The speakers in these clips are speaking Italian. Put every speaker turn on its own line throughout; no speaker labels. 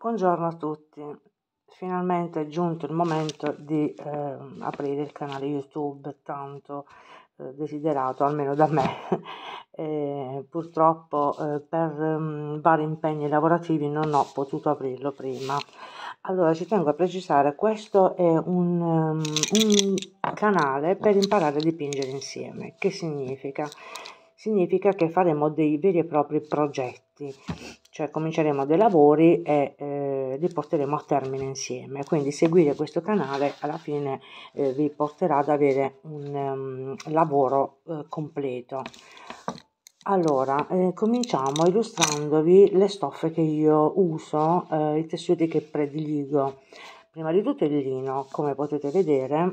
Buongiorno a tutti, finalmente è giunto il momento di eh, aprire il canale YouTube tanto eh, desiderato, almeno da me. e, eh, purtroppo eh, per mh, mm, vari impegni lavorativi non ho potuto aprirlo prima. Allora ci tengo a precisare, questo è un, um, un canale per imparare a dipingere insieme. Che significa? Significa che faremo dei veri e propri progetti cioè cominceremo dei lavori e eh, li porteremo a termine insieme quindi seguire questo canale alla fine eh, vi porterà ad avere un um, lavoro eh, completo allora eh, cominciamo illustrandovi le stoffe che io uso eh, i tessuti che prediligo prima di tutto il lino come potete vedere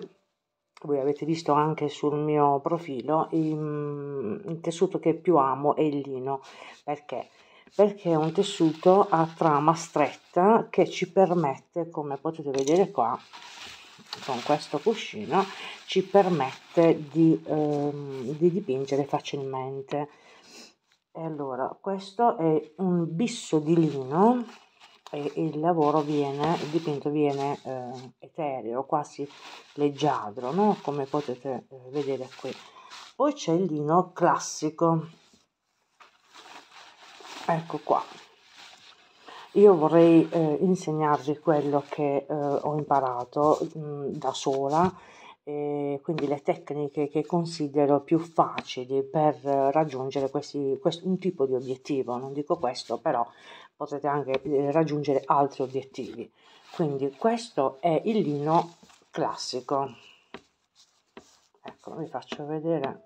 voi avete visto anche sul mio profilo il, mm, il tessuto che più amo è il lino perché perché è un tessuto a trama stretta che ci permette come potete vedere qua con questo cuscino ci permette di, ehm, di dipingere facilmente e allora questo è un bisso di lino e il lavoro viene il dipinto viene eh, etereo quasi leggiadro no? come potete eh, vedere qui poi c'è il lino classico ecco qua io vorrei eh, insegnarvi quello che eh, ho imparato mh, mm, da sola eh, quindi le tecniche che considero più facili per raggiungere questi, quest- un tipo di obiettivo non dico questo però potete anche eh, raggiungere altri obiettivi quindi questo è il lino classico ecco vi faccio vedere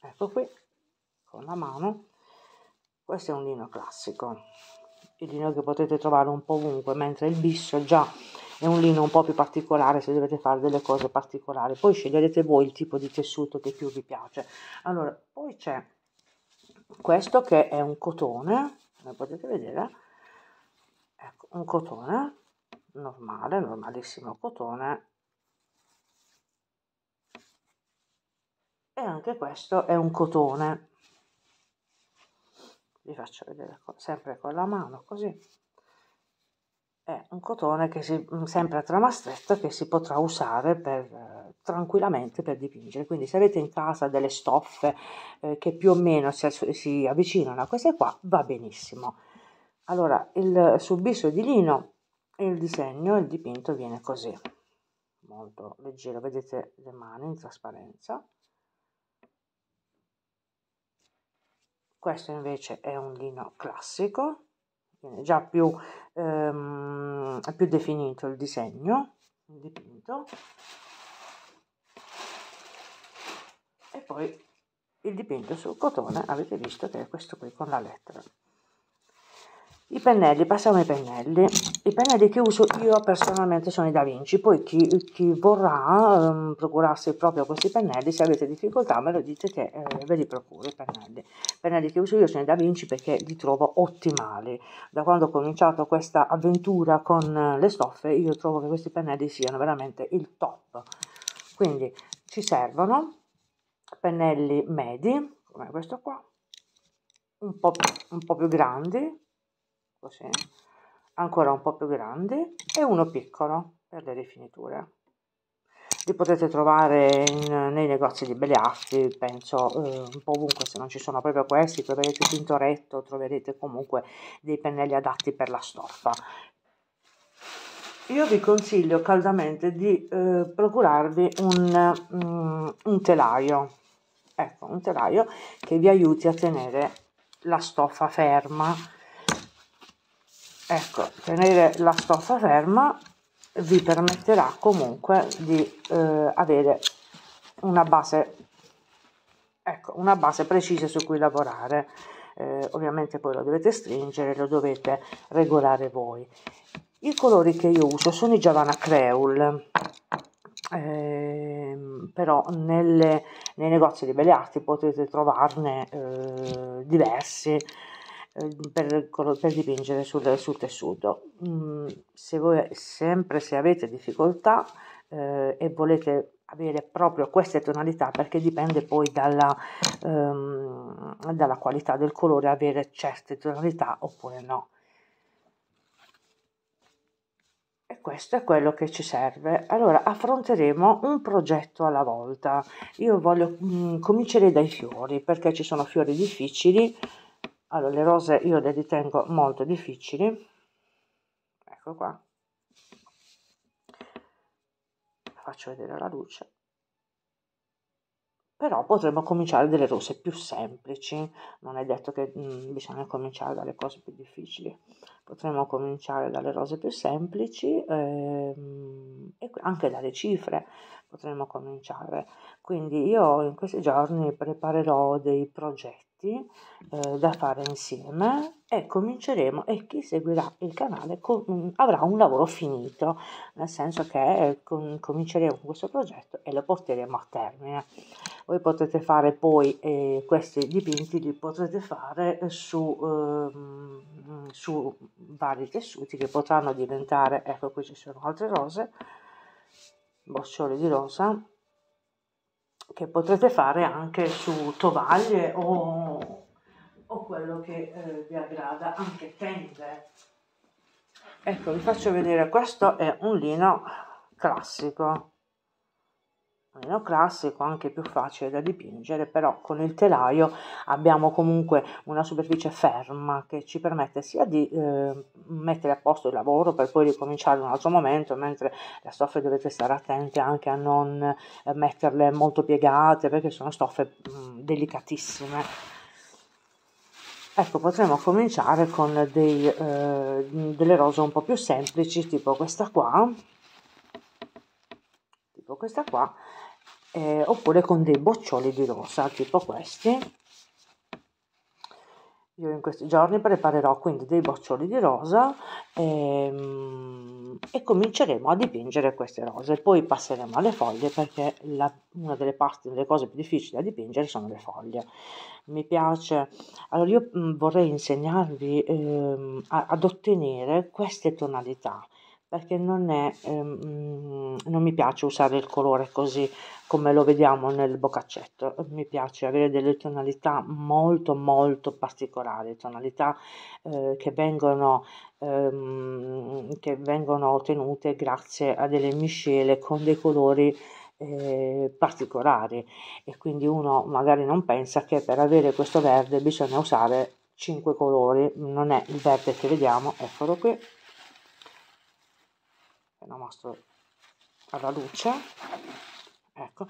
ecco qui con la mano questo è un lino classico il lino che potete trovare un po' ovunque mentre il biscio già è un lino un po' più particolare se dovete fare delle cose particolari poi sceglierete voi il tipo di tessuto che più vi piace allora poi c'è questo che è un cotone come potete vedere ecco, un cotone normale normalissimo cotone e anche questo è un cotone vi faccio vedere sempre con la mano così è un cotone che si, mm, sempre a trama stretta che si potrà usare per, eh, tranquillamente per dipingere quindi se avete in casa delle stoffe eh, che più o meno si, si, avvicinano a queste qua va benissimo allora il, sul biso di lino il disegno il dipinto viene così molto leggero vedete le mani in trasparenza questo invece è un lino classico, quindi già più, ehm, più definito il disegno, il dipinto. E poi il dipinto sul cotone avete visto che è questo qui con la lettera i pennelli, passiamo ai pennelli. I pennelli che uso io personalmente sono i Da Vinci, poi chi, chi vorrà ehm, procurarsi proprio questi pennelli, se avete difficoltà me lo dite che eh, ve li procuro i pennelli. I pennelli che uso io sono i Da Vinci perché li trovo ottimali. Da quando ho cominciato questa avventura con eh, le stoffe io trovo che questi pennelli siano veramente il top. Quindi ci servono pennelli medi, come questo qua, un po', un po più grandi così ancora un po più grandi e uno piccolo per le rifiniture li potete trovare in, nei negozi di Beliaffi, penso eh, un po' ovunque, se non ci sono proprio questi, troverete Tintoretto, troverete comunque dei pennelli adatti per la stoffa. Io vi consiglio caldamente di eh, procurarvi un, um, un telaio, ecco, un telaio che vi aiuti a tenere la stoffa ferma, ecco tenere la stoffa ferma vi permetterà comunque di eh, avere una base ecco una base precisa su cui lavorare eh, ovviamente poi lo dovete stringere lo dovete regolare voi i colori che io uso sono i giovanna Creul eh, però nelle, nei negozi di belle arti potete trovarne eh, diversi Ehm, per, per dipingere sul, sul tessuto. Mm, se voi sempre se avete difficoltà eh, e volete avere proprio queste tonalità perché dipende poi dalla, ehm, dalla qualità del colore avere certe tonalità oppure no. E questo è quello che ci serve. Allora affronteremo un progetto alla volta. Io voglio mh, mm, comincerei dai fiori perché ci sono fiori difficili allora le rose io le ritengo molto difficili ecco qua faccio vedere la luce però potremmo cominciare delle rose più semplici non è detto che mh, mm, bisogna cominciare dalle cose più difficili potremmo cominciare dalle rose più semplici ehm, e anche dalle cifre potremo cominciare. Quindi io in questi giorni preparerò dei progetti eh, da fare insieme e cominceremo e chi seguirà il canale com- mm, avrà un lavoro finito, nel senso che eh, com- cominceremo questo progetto e lo porteremo a termine. Voi potete fare poi eh, questi dipinti, li potrete fare su, eh, su vari tessuti che potranno diventare, ecco qui ci sono altre rose, boccioli di rosa che potrete fare anche su tovaglie o, o quello che eh, vi aggrada, anche tende. Ecco, vi faccio vedere, questo è un lino classico meno classico, anche più facile da dipingere, però con il telaio abbiamo comunque una superficie ferma che ci permette sia di eh, mettere a posto il lavoro per poi ricominciare in un altro momento, mentre le stoffe dovete stare attenti anche a non eh, metterle molto piegate perché sono stoffe mh, mm, delicatissime. Ecco, potremmo cominciare con dei, eh, delle rose un po' più semplici, tipo questa qua, tipo questa qua, eh, oppure con dei boccioli di rosa tipo questi io in questi giorni preparerò quindi dei boccioli di rosa ehm, e cominceremo a dipingere queste rose poi passeremo alle foglie perché la, una delle, parti, delle cose più difficili da dipingere sono le foglie mi piace allora io mh, vorrei insegnarvi ehm, a, ad ottenere queste tonalità perché non è ehm, non mi piace usare il colore così come lo vediamo nel boccacetto mi piace avere delle tonalità molto molto particolari tonalità eh, che vengono ehm, che vengono ottenute grazie a delle miscele con dei colori eh, particolari e quindi uno magari non pensa che per avere questo verde bisogna usare 5 colori non è il verde che vediamo eccolo qui ve mostro alla luce ecco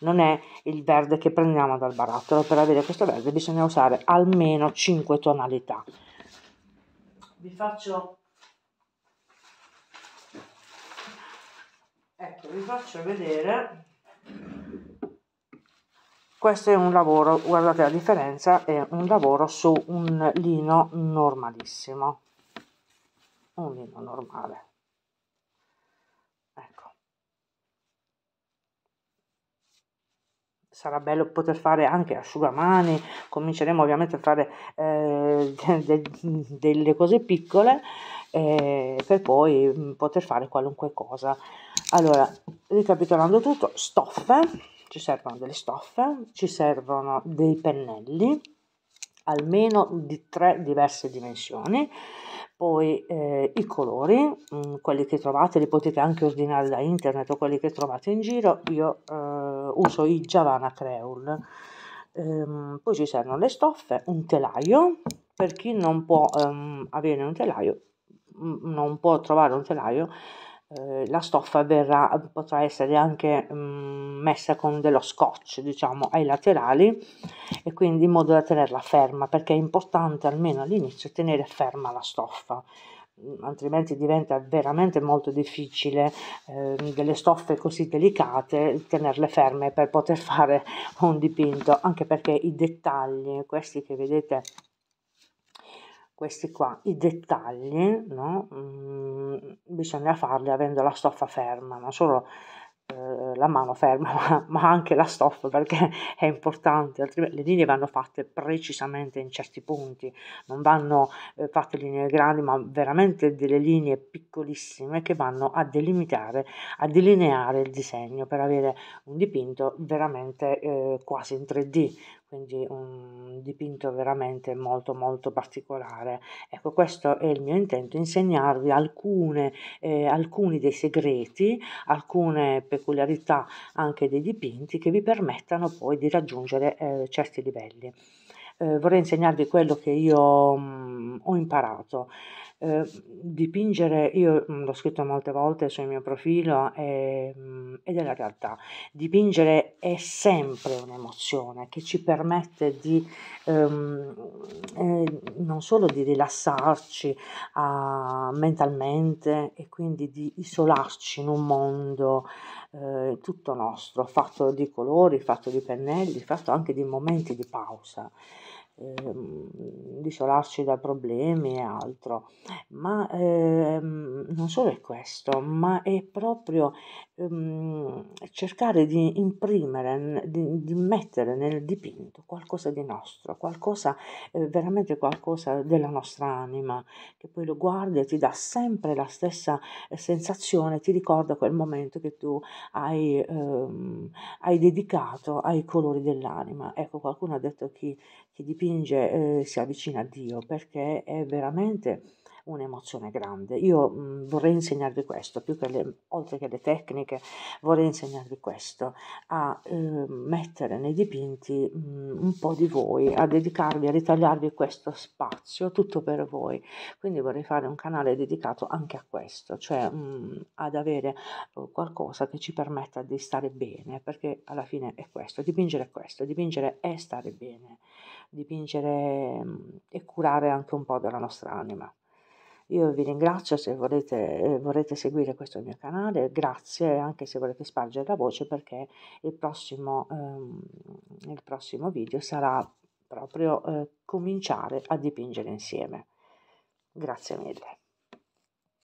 non è il verde che prendiamo dal barattolo per avere questo verde bisogna usare almeno 5 tonalità vi faccio ecco vi faccio vedere questo è un lavoro guardate la differenza è un lavoro su un lino normalissimo un lino normale ecco sarà bello poter fare anche asciugamani cominceremo ovviamente a fare eh, de de delle cose piccole eh, per poi mm, poter fare qualunque cosa allora ricapitolando tutto stoffe ci servono delle stoffe ci servono dei pennelli almeno di tre diverse dimensioni poi eh, i colori, mh, mm, quelli che trovate li potete anche ordinare da internet o quelli che trovate in giro, io eh, uso i Giavana Creul, ehm, poi ci servono le stoffe, un telaio, per chi non può ehm, avere un telaio, mh, mm, non può trovare un telaio, eh, la stoffa verrà, potrà essere anche mh, mm, messa con dello scotch diciamo ai laterali e quindi in modo da tenerla ferma perché è importante almeno all'inizio tenere ferma la stoffa mm, altrimenti diventa veramente molto difficile eh, delle stoffe così delicate tenerle ferme per poter fare un dipinto anche perché i dettagli questi che vedete questi qua i dettagli no? Mm, Mm, bisogna farli avendo la stoffa ferma, non solo eh, la mano ferma, ma, ma, anche la stoffa perché è importante, altrimenti le linee vanno fatte precisamente in certi punti, non vanno eh, fatte linee grandi, ma veramente delle linee piccolissime che vanno a delimitare, a delineare il disegno per avere un dipinto veramente eh, quasi in 3D, quindi un dipinto veramente molto molto particolare. Ecco, questo è il mio intento, insegnarvi alcune, eh, alcuni dei segreti, alcune peculiarità anche dei dipinti che vi permettano poi di raggiungere eh, certi livelli. Eh, vorrei insegnarvi quello che io mh, mm, ho imparato. Ehm, dipingere, io mhmm, l'ho scritto molte volte sul mio profilo ehm, e, mh, ed è la realtà, dipingere è sempre un'emozione che ci permette di ehm, eh, non solo di rilassarci ah, mentalmente e quindi di isolarci in un mondo eh, tutto nostro, fatto di colori, fatto di pennelli, fatto anche di momenti di pausa ehm, isolarci da problemi e altro, ma ehm, non solo è questo, ma è proprio Ehm, cercare di imprimere, di, di, mettere nel dipinto qualcosa di nostro, qualcosa, eh, veramente qualcosa della nostra anima, che poi lo guardi e ti dà sempre la stessa eh, sensazione, ti ricorda quel momento che tu hai, ehm, hai dedicato ai colori dell'anima. Ecco, qualcuno ha detto che chi, dipinge eh, si avvicina a Dio perché è veramente un'emozione grande. Io mh, mm, vorrei insegnarvi questo, più che le, oltre che le tecniche, vorrei insegnarvi questo, a eh, mettere nei dipinti mh, mm, un po' di voi, a dedicarvi, a ritagliarvi questo spazio, tutto per voi. Quindi vorrei fare un canale dedicato anche a questo, cioè mh, mm, ad avere oh, qualcosa che ci permetta di stare bene, perché alla fine è questo, dipingere è questo, dipingere è stare bene, dipingere e curare anche un po' della nostra anima. Io vi ringrazio se volete, eh, vorrete seguire questo mio canale, grazie anche se volete spargere la voce perché il prossimo, ehm, il prossimo video sarà proprio eh, cominciare a dipingere insieme. Grazie mille.